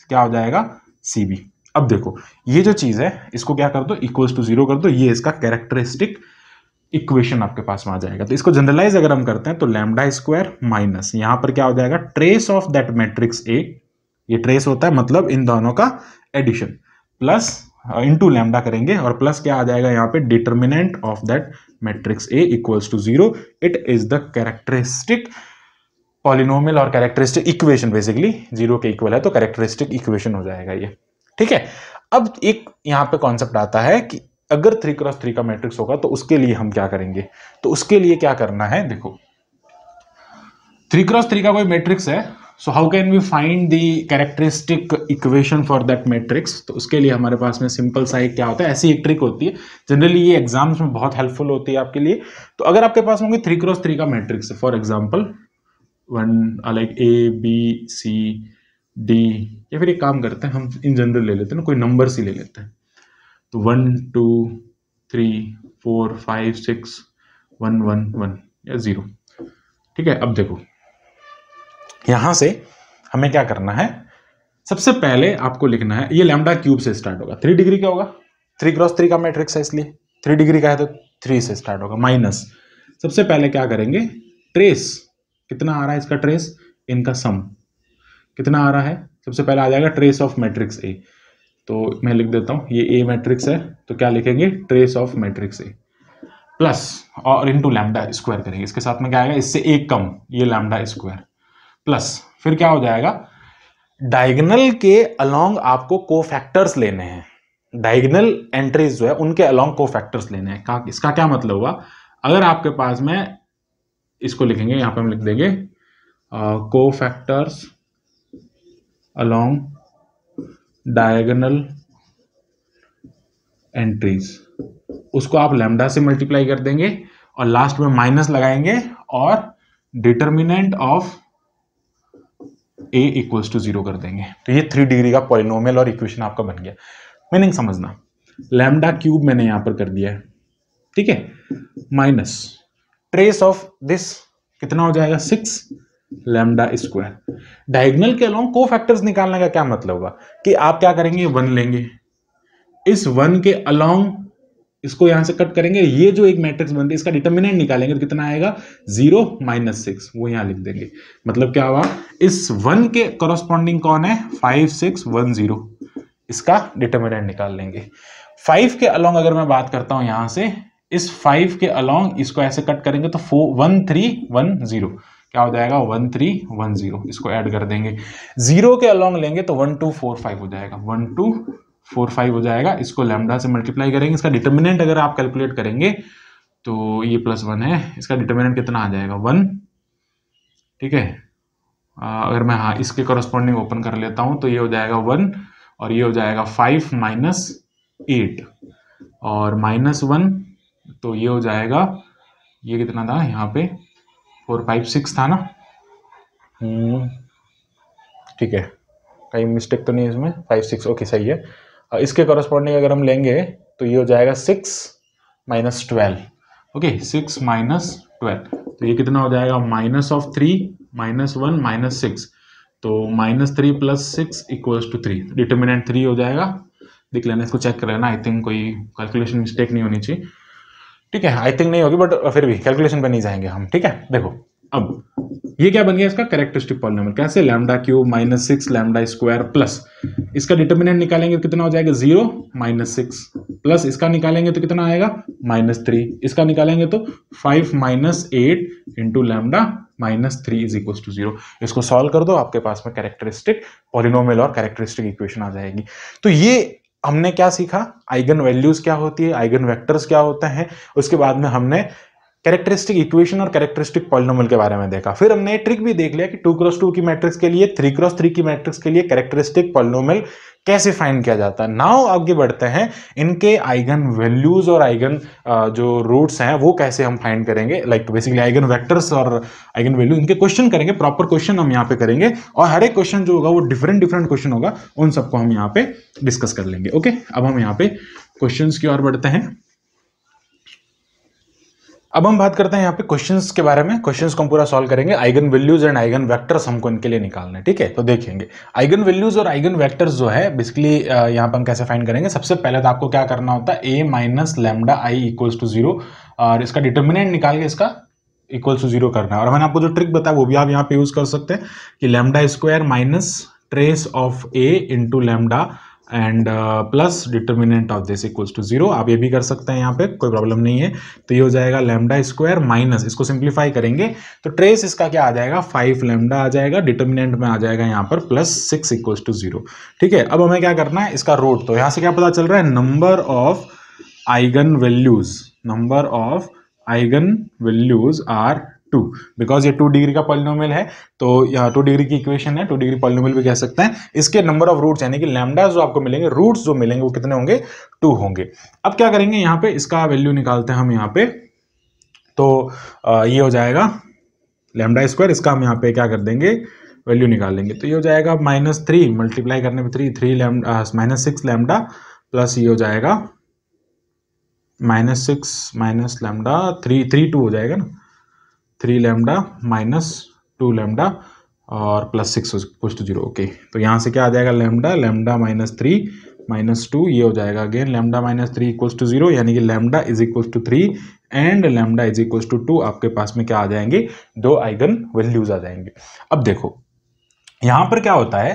क्या हो जाएगा सी बी अब देखो ये जो चीज़ है इसको क्या कर दो इक्वल्स टू जीरो कर दो ये इसका कैरेक्टरिस्टिक इक्वेशन आपके पास में आ जाएगा तो इसको जनरलाइज अगर हम करते हैं तो लैमडा स्क्वायर माइनस यहाँ पर क्या हो जाएगा trace of that matrix A ये ट्रेस होता है मतलब इन दोनों का एडिशन प्लस इंटू लैमडा करेंगे और प्लस क्या आ जाएगा यहाँ पे determinant of that matrix A equals to zero it is the characteristic polynomial और कैरेक्टरिस्टिक इक्वेशन बेसिकली जीरो के इक्वल है तो कैरेक्टरिस्टिक इक्वेशन हो जाएगा ये ठीक है अब एक यहाँ पे कॉन्सेप्ट आता है कि अगर थ्री क्रॉस थ्री का मैट्रिक्स होगा तो उसके लिए हम क्या करेंगे तो उसके लिए क्या करना है देखो थ्री क्रॉस थ्री का कोई मैट्रिक्स है so how can we find the characteristic equation for that matrix तो उसके लिए हमारे पास में सिंपल सा एक क्या होता है ऐसी एक ट्रिक होती है जनरली ये एग्जाम्स में बहुत हेल्पफुल होती है आपके लिए तो अगर आपके पास होंगे थ्री क्रॉस थ्री का matrix for example one like A B C D या फिर एक काम करते हैं हम इन जनरल ले लेते हैं ना कोई नंबर से ले लेते हैं तो one two three four five six one one one या ज़ीरो ठीक है अब देखो यहां से हमें क्या करना है सबसे पहले आपको लिखना है ये लैमडा क्यूब से स्टार्ट होगा थ्री डिग्री का होगा थ्री क्रॉस थ्री का मैट्रिक्स है इसलिए थ्री डिग्री का है तो थ्री से स्टार्ट होगा माइनस सबसे पहले क्या करेंगे ट्रेस कितना आ रहा है इसका ट्रेस इनका सम कितना आ रहा है सबसे पहले आ जाएगा ट्रेस ऑफ मैट्रिक्स ए तो मैं लिख देता हूँ ये ए मैट्रिक्स है तो क्या लिखेंगे trace of matrix A plus और टू लैमडा स्क्वायर करेंगे इसके साथ में क्या आएगा इससे एक कम ये लैमडा स्क्वायर प्लस फिर क्या हो जाएगा डायगनल के अलोंग आपको को फैक्टर्स लेने हैं डायगनल एंट्रीज जो है उनके अलोंग को फैक्टर्स लेने हैं इसका क्या मतलब हुआ अगर आपके पास में इसको लिखेंगे यहां पे हम लिख देंगे को फैक्टर्स अलोंग डायगनल एंट्रीज उसको आप लेमडा से मल्टीप्लाई कर देंगे और लास्ट में माइनस लगाएंगे और determinant of A equals to zero कर देंगे तो ये थ्री डिग्री का पॉलिनोमियल और इक्वेशन आपका बन गया मीनिंग समझना लैमडा क्यूब मैंने यहां पर कर दिया है ठीक है माइनस ट्रेस ऑफ दिस कितना हो जाएगा सिक्स लैमडा स्क्वायर डायगनल के अलॉन्ग को फैक्टर्स निकालने का क्या मतलब होगा कि आप क्या करेंगे वन लेंगे इस वन के अलॉन्ग इसको यहां से कट करेंगे ये जो एक मैट्रिक्स बनती है इसका डिटर्मिनेंट निकालेंगे तो कितना आएगा जीरो माइनस सिक्स वो यहां लिख देंगे मतलब क्या हुआ इस वन के कॉरस्पॉन्डिंग कौन है फाइव सिक्स वन जीरो इसका डिटर्मिनेंट निकाल लेंगे फाइव के अलॉन्ग अगर मैं बात करता हूं यहां से इस फाइव के अलॉन्ग इसको ऐसे कट करेंगे तो four one three one zero क्या हो जाएगा वन थ्री वन जीरो इसको ऐड कर देंगे जीरो के अलॉन्ग लेंगे तो वन टू फोर फाइव हो जाएगा वन टू फोर फाइव हो जाएगा इसको लेमडा से मल्टीप्लाई करेंगे इसका डिटर्मिनेंट अगर आप कैलकुलेट करेंगे तो ये प्लस वन है इसका डिटर्मिनेंट कितना आ जाएगा वन ठीक है अगर मैं हाँ इसके कॉरस्पॉन्डिंग ओपन कर लेता हूँ तो ये हो जाएगा वन और ये हो जाएगा फाइव माइनस एट और माइनस वन तो ये हो जाएगा ये कितना था यहाँ पे फोर फाइव सिक्स था ना हम्म, ठीक है कहीं मिस्टेक तो नहीं है इसमें फाइव सिक्स ओके सही है इसके कॉरस्पॉन्डिंग अगर हम लेंगे तो ये हो जाएगा six minus twelve okay six minus twelve तो ये कितना हो जाएगा minus of three minus one minus six तो minus three plus six equals to three determinant three हो जाएगा देख लेना इसको चेक कर लेना आई थिंक कोई कैलकुलेशन मिस्टेक नहीं होनी चाहिए ठीक है आई थिंक नहीं होगी बट फिर भी कैलकुलेशन पर नहीं जाएंगे हम ठीक है देखो अब ये क्या बन गया इसका करेक्टरिस्टिक पॉलिनोमल कैसे lambda cube minus six lambda square plus इसका डिटर्मिनेंट निकालेंगे तो कितना हो जाएगा जीरो माइनस सिक्स प्लस इसका निकालेंगे तो कितना आएगा माइनस थ्री इसका निकालेंगे तो five minus eight into lambda minus three is equal to zero इसको सॉल्व कर दो आपके पास में कैरेक्टरिस्टिक पॉलिनोमल और कैरेक्टरिस्टिक इक्वेशन आ जाएगी तो ये हमने क्या सीखा आइगन वैल्यूज क्या होती है आइगन वेक्टर्स क्या होते हैं उसके बाद में हमने कैरेक्टरिस्टिक इक्वेशन और कैरेक्टरिस्टिक पॉलिनोमल के बारे में देखा फिर हमने ट्रिक भी देख लिया कि टू क्रॉस टू की मैट्रिक्स के लिए थ्री क्रॉस थ्री की मैट्रिक्स के लिए कैरेक्टरिस्टिक पॉलिनोमल कैसे फाइंड किया जाता है नाउ आगे बढ़ते हैं इनके आइगन वैल्यूज और आइगन जो रूट्स हैं वो कैसे हम फाइंड करेंगे लाइक बेसिकली आइगन वेक्टर्स और आइगन वैल्यू इनके क्वेश्चन करेंगे प्रॉपर क्वेश्चन हम यहाँ पे करेंगे और हर एक क्वेश्चन जो होगा वो डिफरेंट डिफरेंट क्वेश्चन होगा उन सबको हम यहाँ पे डिस्कस कर लेंगे ओके अब हम यहाँ पे क्वेश्चन की ओर बढ़ते हैं अब हम बात करते हैं यहाँ पे क्वेश्चंस के बारे में क्वेश्चंस को हम पूरा सॉल्व करेंगे eigen values and eigen vectors हमको इनके लिए निकालना है ठीक है तो देखेंगे आइगन वैल्यूज और आइगन वेक्टर्स जो है बेसिकली यहाँ पर हम कैसे फाइंड करेंगे सबसे पहले तो आपको क्या करना होता है A minus lambda I equals to zero और इसका डिटर्मिनेंट निकाल के इसका इक्वल्स टू जीरो करना है और मैंने आपको जो ट्रिक बताया वो भी आप यहाँ पे यूज कर सकते हैं कि lambda square minus trace of A into lambda and plus determinant of this equals to zero आप ये भी कर सकते हैं यहाँ पे कोई प्रॉब्लम नहीं है तो ये हो जाएगा लेमडा स्क्वायर माइनस इसको सिंप्लीफाई करेंगे तो ट्रेस इसका क्या आ जाएगा फाइव लेमडा आ जाएगा डिटर्मिनेंट में आ जाएगा यहाँ पर plus six equals to zero ठीक है अब हमें क्या करना है इसका रूट तो यहाँ से क्या पता चल रहा है number of eigen values number of eigen values are two because ये टू डिग्री का पॉलिनोमियल है तो यहाँ टू डिग्री की इक्वेशन है टू डिग्री पॉलिनोमियल भी कह सकते हैं इसके नंबर ऑफ रूट्स यानी कि लैमडा जो आपको मिलेंगे रूट्स जो मिलेंगे वो कितने होंगे टू होंगे अब क्या करेंगे यहाँ पे इसका वैल्यू निकालते हैं हम यहाँ पे तो आ, ये हो जाएगा लेमडा स्क्वायर इसका हम यहाँ पे क्या कर देंगे वैल्यू निकाल लेंगे तो ये हो जाएगा माइनस थ्री मल्टीप्लाई करने पर three three lambda minus six lambda plus ये हो जाएगा minus six minus lambda three three two हो जाएगा ना three lambda minus two lambda और plus six push to zero okay तो यहाँ से क्या आ जाएगा lambda lambda minus three minus two ये हो जाएगा again lambda minus three equals to zero यानी कि lambda is equals to three and lambda is equals to to आपके पास में क्या आ जाएंगे दो आइगन वैल्यूज आ जाएंगे अब देखो यहाँ पर क्या होता है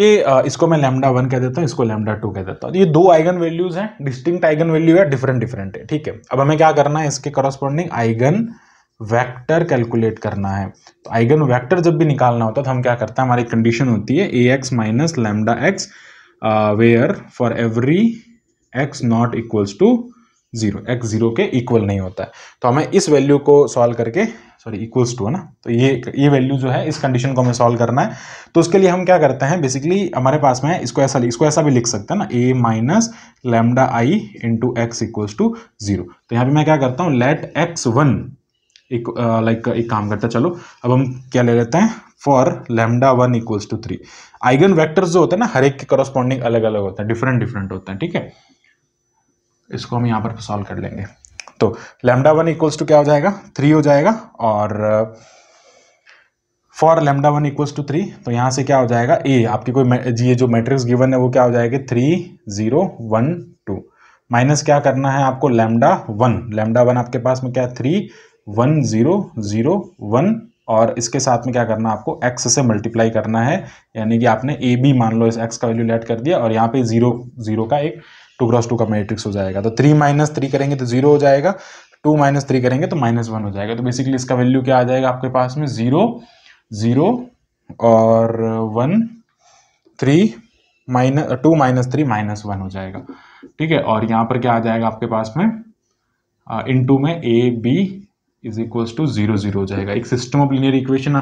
कि इसको मैं लेमडा वन कह देता हूँ इसको लेमडा टू कह देता हूँ तो ये दो आइगन वैल्यूज हैं डिस्टिंक्ट आइगन वैल्यू है डिफरेंट डिफरेंट है ठीक है अब हमें क्या करना है इसके करस्पॉन्डिंग आइगन वेक्टर कैलकुलेट करना है तो आइगन वेक्टर जब भी निकालना होता है तो हम क्या करते हैं हमारी कंडीशन होती है A X minus lambda X where for every X not equals to zero X zero के इक्वल नहीं होता है तो हमें इस वैल्यू को सॉल्व करके सॉरी इक्वल्स टू है ना तो ये ये वैल्यू जो है इस कंडीशन को हमें सॉल्व करना है तो उसके लिए हम क्या करते हैं बेसिकली हमारे पास में इसको ऐसा इसको ऐसा भी लिख सकते हैं ना A minus lambda I into X equals to zero तो यहाँ पे मैं क्या करता हूँ लेट एक्स वन एक लाइक एक काम करते हैं चलो अब हम क्या ले लेते हैं for lambda one equals to three eigen vectors जो होते हैं ना हर एक के करस्पॉन्डिंग अलग अलग होते हैं डिफरेंट डिफरेंट होते हैं ठीक है इसको हम यहाँ पर सॉल्व कर लेंगे तो लेमडा वन इक्वल्स टू क्या हो जाएगा थ्री हो जाएगा और for lambda one equals to three तो यहाँ से क्या हो जाएगा ए आपकी कोई जी ये जो मैट्रिक्स गिवन है वो क्या हो जाएगा three zero one two minus क्या करना है आपको लेमडा वन लेमडा वन आपके पास में क्या है three one zero zero one और इसके साथ में क्या करना आपको एक्स से मल्टीप्लाई करना है यानी कि आपने ए बी मान लो इस एक्स का वैल्यू लेट कर दिया और यहाँ पे जीरो जीरो का एक टू क्रॉस टू का मैट्रिक्स हो जाएगा तो थ्री माइनस थ्री करेंगे तो जीरो हो जाएगा टू माइनस थ्री करेंगे तो माइनस वन हो जाएगा तो बेसिकली इसका वैल्यू क्या आ जाएगा आपके पास में ज़ीरो ज़ीरो और one three minus two minus three minus one हो जाएगा ठीक है और यहाँ पर क्या आ जाएगा आपके पास में इन टू में A B is equals to zero zero हो जाएगा एक system of linear equation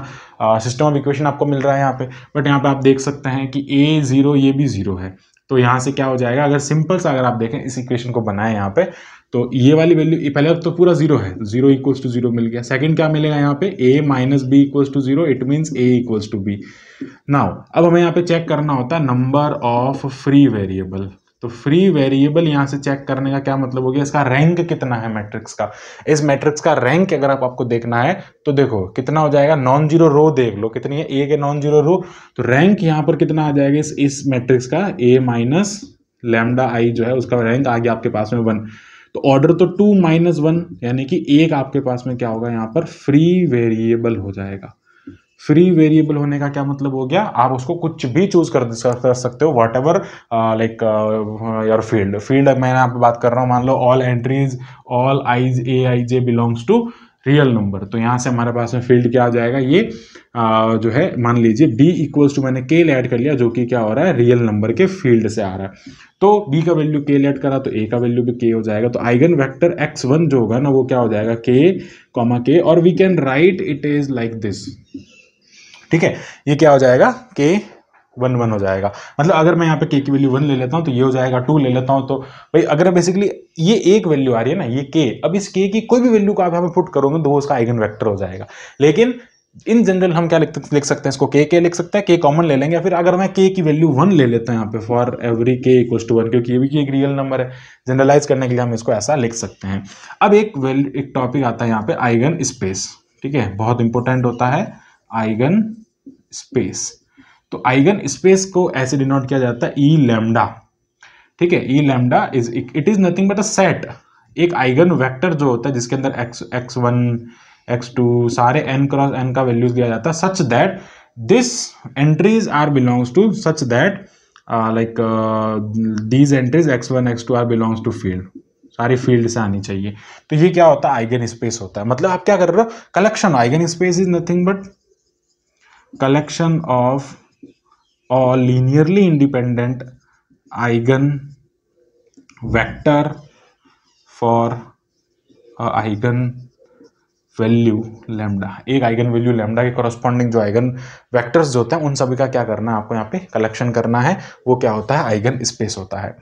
system of equation आपको मिल रहा है यहाँ पे बट यहाँ पे आप देख सकते हैं कि ए जीरो ये भी जीरो है तो यहाँ से क्या हो जाएगा अगर सिंपल सा अगर आप देखें इस इक्वेशन को बनाए यहाँ पे तो ये वाली वैल्यू पहले तो पूरा जीरो है जीरो इक्वल्स टू जीरो मिल गया सेकंड क्या मिलेगा यहाँ पे A minus B equals to zero it means A equals to B now अब हमें यहाँ पे चेक करना होता है नंबर ऑफ फ्री वेरिएबल तो फ्री वेरिएबल यहां से चेक करने का क्या मतलब हो गया इसका रैंक कितना है मैट्रिक्स का इस मैट्रिक्स का रैंक अगर आप आपको देखना है तो देखो कितना हो जाएगा नॉन जीरो रो देख लो कितनी है ए के नॉन जीरो रो तो रैंक यहां पर कितना आ जाएगा इस इस मैट्रिक्स का ए माइनस लेमडा आई जो है उसका रैंक आ गया आपके पास में वन तो ऑर्डर तो टू माइनस वन यानी कि एक आपके पास में क्या होगा यहां पर फ्री वेरिएबल हो जाएगा फ्री वेरिएबल होने का क्या मतलब हो गया आप उसको कुछ भी चूज कर, सकते हो whatever like your field field मैं यहाँ पे बात कर रहा हूँ मान लो all entries all i's A I J belongs to real number तो यहाँ से हमारे पास में फील्ड क्या आ जाएगा ये आ, जो है मान लीजिए बी इक्वल्स टू मैंने केल ऐड कर लिया जो कि क्या हो रहा है रियल नंबर के फील्ड से आ रहा है तो बी का वैल्यू केल ऐड करा तो ए का वैल्यू भी के हो जाएगा तो आइगन वेक्टर एक्स वन जो होगा ना वो क्या हो जाएगा के कॉमा के और we can write it is like this ठीक है ये क्या हो जाएगा के वन वन हो जाएगा मतलब अगर मैं यहाँ पे के की वैल्यू वन ले लेता हूँ तो ये हो जाएगा टू ले लेता हूँ तो भाई अगर बेसिकली ये एक वैल्यू आ रही है ना ये के अब इस के की कोई भी वैल्यू को आप यहाँ पे फुट करोगे तो वो उसका आइगन वेक्टर हो जाएगा लेकिन इन जनरल हम क्या लिख लिख सकते हैं इसको के के लिख सकते हैं के कॉमन ले लेंगे फिर अगर मैं के की वैल्यू वन ले लेता हूँ यहाँ पे for every K equals to one क्योंकि ये भी एक रियल नंबर है जनरलाइज करने के लिए हम इसको ऐसा लिख सकते हैं अब एक वैल्यू एक टॉपिक आता है यहाँ पे आइगन स्पेस ठीक है बहुत इंपॉर्टेंट होता है आइगन स्पेस तो आइगन स्पेस को ऐसे डिनोट किया जाता है ई लेमडा ठीक है E lambda is it is nothing but a set एक आइगन वेक्टर जो होता है जिसके अंदर X X one X two सारे एन क्रॉस एन का वैल्यूज दिया जाता है such that this entries are belongs to such that like these entries X one X two are belongs to field सारी फील्ड से आनी चाहिए तो ये क्या होता है आइगन स्पेस होता है मतलब आप क्या कर रहे हो collection eigen space is nothing but collection of all linearly independent eigen vector for a eigen value lambda एक आइगन वैल्यू लेमडा के कॉरस्पॉन्डिंग जो आइगन वेक्टर्स जो होते हैं उन सभी का क्या करना है आपको यहाँ पे कलेक्शन करना है वो क्या होता है आइगन स्पेस होता है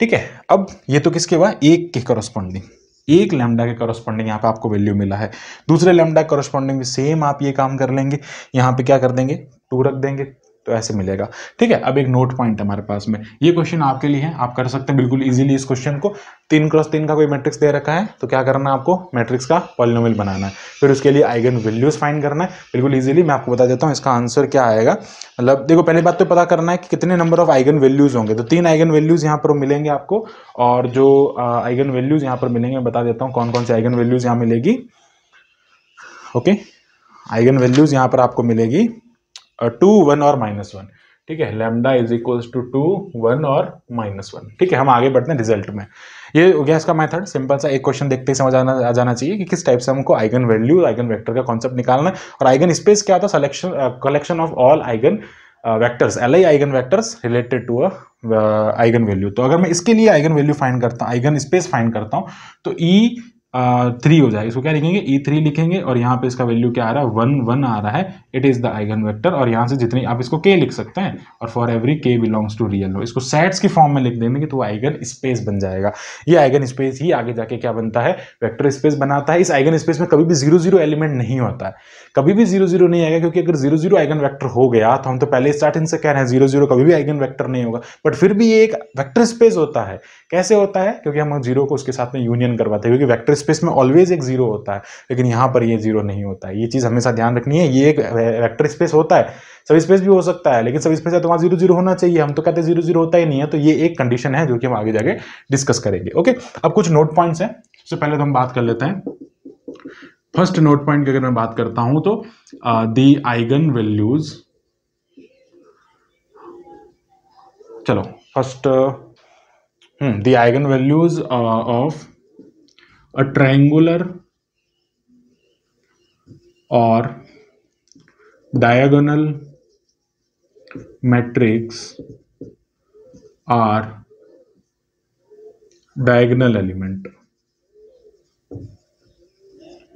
ठीक है अब ये तो किसके हुआ एक के कॉरस्पॉन्डिंग एक लेमडा के कॉरस्पॉन्डिंग यहाँ पे आपको वैल्यू मिला है दूसरे लेमडा कॉरस्पॉन्डिंग सेम आप ये काम कर लेंगे यहाँ पे क्या कर देंगे टू रख देंगे तो ऐसे मिलेगा ठीक है अब एक नोट पॉइंट हमारे पास में ये क्वेश्चन आपके लिए है आप कर सकते हैं बिल्कुल इजीली इस क्वेश्चन को तीन क्रॉस तीन का कोई मैट्रिक्स दे रखा है तो क्या करना है आपको मैट्रिक्स का पॉलिनोमियल बनाना है फिर उसके लिए आइगन वैल्यूज फाइंड करना है बिल्कुल इजीली मैं आपको बता देता हूँ इसका आंसर क्या आएगा मतलब देखो पहली बात तो पता करना है कि कितने नंबर ऑफ आइगन वैल्यूज होंगे तो तीन आइगन वैल्यूज यहाँ पर मिलेंगे आपको और जो आइगन वैल्यूज यहाँ पर मिलेंगे मैं बता देता हूँ कौन कौन से आइगन वैल्यूज यहाँ मिलेगी ओके आइगन वैल्यूज यहाँ पर आपको मिलेगी टू वन और माइनस वन ठीक है lambda is equal to two one और माइनस वन ठीक है हम आगे बढ़ते हैं रिजल्ट में ये हो गया इसका मेथड सिंपल सा एक क्वेश्चन देखते ही समझ आना आ जाना चाहिए कि किस टाइप से हमको आइगन वैल्यू आइगन वेक्टर का कॉन्सेप्ट निकालना है और आइगन स्पेस क्या होता है selection collection of all eigen vectors L I eigen vectors related to a eigen value तो अगर मैं इसके लिए आइगन वैल्यू फाइंड करता हूँ आइगन स्पेस फाइंड करता हूँ तो ई e थ्री हो जाएगा इसको क्या लिखेंगे ई e थ्री लिखेंगे और यहाँ पे इसका वैल्यू क्या आ रहा है वन वन आ रहा है it is the eigen vector और यहाँ से जितनी आप इसको के लिख सकते हैं और for every K belongs to real हो इसको सेट्स की फॉर्म में लिख देंगे तो आइगन स्पेस बन जाएगा ये आइगन स्पेस ही आगे जाके क्या बनता है वैक्टर स्पेस बनाता है इस आइगन स्पेस में कभी भी जीरो जीरो एलिमेंट नहीं होता है कभी भी जीरो जीरो नहीं आएगा क्योंकि अगर जीरो जीरो आइगन वैक्टर हो गया तो हम तो पहले स्टार्टिंग से कह रहे हैं जीरो जीरो कभी भी आइगन वैक्टर नहीं होगा बट फिर भी ये एक वैक्टर स्पेस होता है कैसे होता है क्योंकि हम जीरो को उसके साथ में यूनियन करवाते हैं क्योंकि वेक्टर स्पेस में ऑलवेज एक जीरो होता है लेकिन यहाँ पर ये जीरो नहीं होता है ये चीज़ हमेशा ध्यान रखनी है ये एक वेक्टर स्पेस होता है सब स्पेस भी हो सकता है लेकिन सब स्पेस है तो वहाँ जीरो जीरो होना चाहिए हम तो कहते हैं जीरो जीरो होता ही नहीं है तो ये एक कंडीशन है जो कि हम आगे जाके डिस्कस करेंगे ओके अब कुछ नोट पॉइंट्स हैं सबसे पहले तो हम बात कर लेते हैं फर्स्ट नोट पॉइंट की अगर मैं बात करता हूं तो दी आइगन वैल्यूज चलो first uh, hmm, the eigenvalues uh, of a triangular or diagonal matrix are diagonal element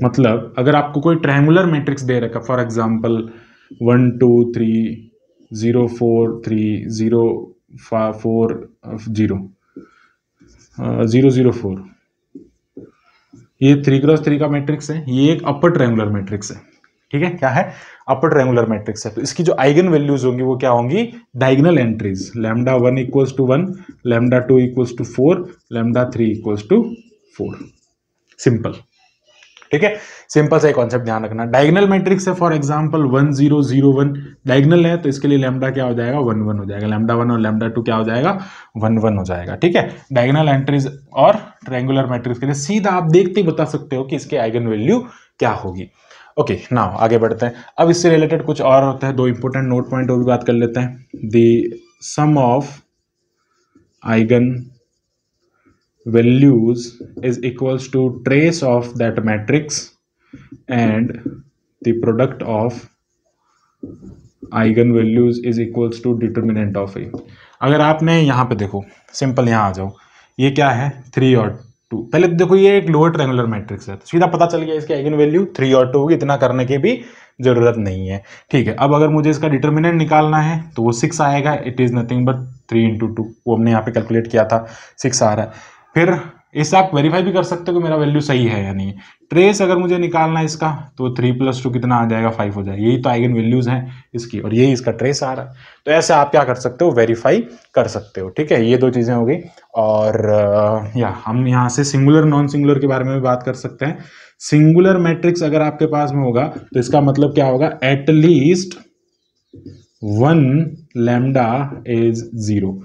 मतलब अगर आपको कोई ट्रायंगुलर मैट्रिक्स दे रखा for example one two three zero four three zero four zero zero zero four ये three cross three का matrix है ये एक अपर ट्रायंगुलर मैट्रिक्स है ठीक है क्या है अपर ट्रायंगुलर मैट्रिक्स है तो इसकी जो आइगन वैल्यूज होंगी वो क्या होंगी diagonal entries lambda one equals to one lambda two equals to four lambda three equals to four simple ठीक है सिंपल सा कॉन्सेप्ट ध्यान रखना डायगनल मैट्रिक्स है for example one zero zero one diagonal है तो इसके लिए लेमडा क्या हो जाएगा वन वन हो जाएगा लेमडा वन और लेमडा टू क्या हो जाएगा वन वन हो जाएगा ठीक है डायगनल एंट्रीज और ट्रेंगुलर मैट्रिक्स के लिए सीधा आप देखते ही बता सकते हो कि इसके आइगन वैल्यू क्या होगी ओके okay, नाउ आगे बढ़ते हैं अब इससे रिलेटेड कुछ और होता है दो इंपॉर्टेंट नोट पॉइंट वो भी बात कर लेते हैं the sum of eigen values is equals to trace of that matrix and the product of values is equals to determinant of A. अगर आपने यहाँ पे देखो सिंपल यहाँ आ जाओ ये क्या है थ्री और टू पहले तो देखो ये एक लोअर ट्रेंगुलर मैट्रिक्स है तो सीधा पता चल गया इसके आइगन वैल्यू थ्री और टू होगी इतना करने की भी जरूरत नहीं है ठीक है अब अगर मुझे इसका डिटर्मिनेंट निकालना है तो वो सिक्स आएगा it is nothing but three into two वो हमने यहाँ पे कैलकुलेट किया था सिक्स आ रहा है फिर इसे आप वेरीफाई भी कर सकते हो कि मेरा वैल्यू सही है या नहीं ट्रेस अगर मुझे निकालना है इसका तो थ्री प्लस टू कितना आ जाएगा फाइव हो जाएगा यही तो आइगन वैल्यूज़ हैं इसकी और यही इसका ट्रेस आ रहा है तो ऐसे आप क्या कर सकते हो वेरीफाई कर सकते हो ठीक है ये दो चीज़ें हो गई और या हम यहाँ से सिंगुलर नॉन सिंगुलर के बारे में भी बात कर सकते हैं सिंगुलर मैट्रिक्स अगर आपके पास में होगा तो इसका मतलब क्या होगा at least one lambda is zero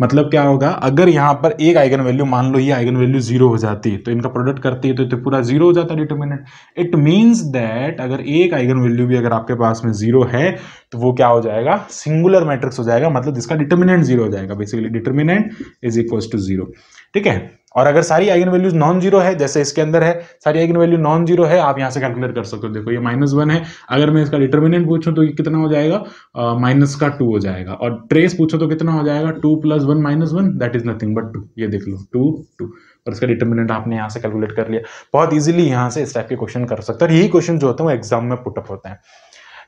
मतलब क्या होगा अगर यहाँ पर एक आइगन वैल्यू मान लो ये आइगन वैल्यू जीरो हो जाती है तो इनका प्रोडक्ट करती है तो, तो पूरा जीरो हो जाता है डिटर्मिनेंट इट मीन्स दैट अगर एक आइगन वैल्यू भी अगर आपके पास में जीरो है तो वो क्या हो जाएगा सिंगुलर मैट्रिक्स हो जाएगा मतलब इसका डिटर्मिनेंट जीरो हो जाएगा basically determinant is equal to zero ठीक है और अगर सारी आइगन वैल्यूज नॉन जीरो है जैसे इसके अंदर है सारी आइगन वैल्यू नॉन जीरो है आप यहाँ से कैलकुलेट कर सकते हो देखो ये माइनस वन है अगर मैं इसका डिटर्मिनेंट पूछूँ तो ये कितना हो जाएगा माइनस uh, का टू हो जाएगा और ट्रेस पूछो तो कितना हो जाएगा two plus one minus one that is nothing but two ये देख लो टू टू और इसका डिटर्मिनेंट आपने यहाँ से कैलकुलेट कर लिया बहुत ईजिली यहाँ से इस टाइप के क्वेश्चन कर सकते हैं और यही क्वेश्चन जो होते हैं वो एग्जाम में पुटअप होते हैं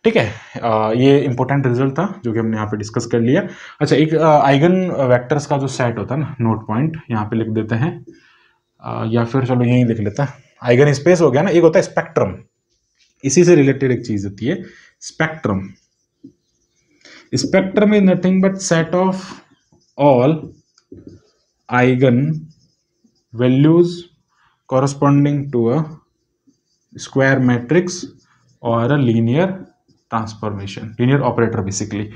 ठीक है आ, ये इंपॉर्टेंट रिजल्ट था जो कि हमने यहाँ पे डिस्कस कर लिया अच्छा एक आइगन वेक्टर्स का जो सेट होता है ना नोट पॉइंट यहाँ पे लिख देते हैं आ, या फिर चलो यहीं लिख लेता है आइगन स्पेस हो गया ना एक होता है स्पेक्ट्रम इसी से रिलेटेड एक चीज होती है spectrum spectrum is nothing but set of all eigen values corresponding to a square matrix और a linear transformation linear operator basically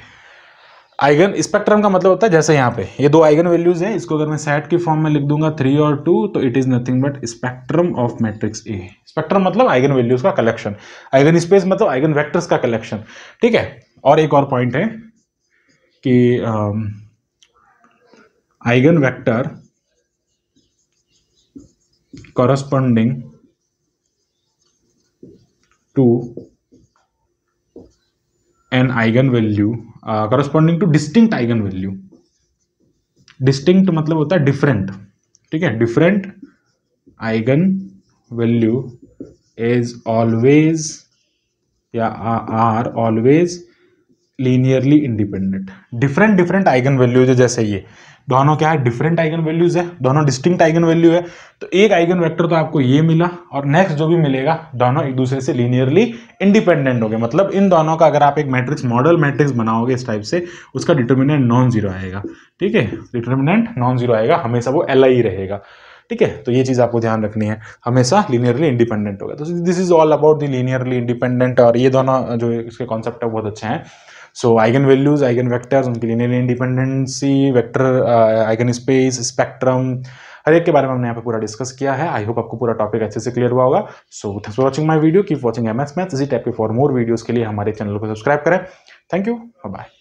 eigen spectrum का मतलब होता है जैसे यहाँ पे ये दो आइगन वैल्यूज है इसको अगर मैं सेट की फॉर्म में लिख दूंगा थ्री और टू तो it is nothing but spectrum of matrix A spectrum मतलब आइगन वैल्यूज का कलेक्शन आइगन स्पेस मतलब आइगन वेक्टर्स का कलेक्शन ठीक है और एक और पॉइंट है कि eigen vector corresponding to eigen eigenvalue corresponding to distinct eigen value distinct मतलब होता है डिफरेंट ठीक है different eigen value is always या are always linearly independent different different eigen values है जैसे ये दोनों क्या है डिफरेंट आइगन वैल्यूज है दोनों डिस्टिंक्ट आइगन वैल्यू है तो एक आइगन वेक्टर तो आपको ये मिला और नेक्स्ट जो भी मिलेगा दोनों एक दूसरे से लीनियरली इंडिपेंडेंट हो गए मतलब इन दोनों का अगर आप एक मैट्रिक्स मॉडल मैट्रिक्स बनाओगे इस टाइप से उसका डिटर्मिनेंट नॉन जीरो आएगा ठीक है डिटर्मिनेंट नॉन जीरो आएगा हमेशा वो एल आई रहेगा ठीक है तो ये चीज़ आपको ध्यान रखनी है हमेशा लीनियरली इंडिपेंडेंट होगा तो this is all about the linearly independent और ये दोनों जो इसके कॉन्सेप्ट है बहुत अच्छे हैं so eigen values eigen vectors उनके linear independency vector eigen space spectrum हर एक के बारे में हमने यहाँ पे पूरा डिस्कस किया है आई होप आपको पूरा टॉपिक अच्छे से क्लियर हुआ होगा so thanks for watching my video keep watching M S math इसी टाइप के फॉर मोर वीडियोज़ के लिए हमारे चैनल को सब्सक्राइब करें थैंक यू बाय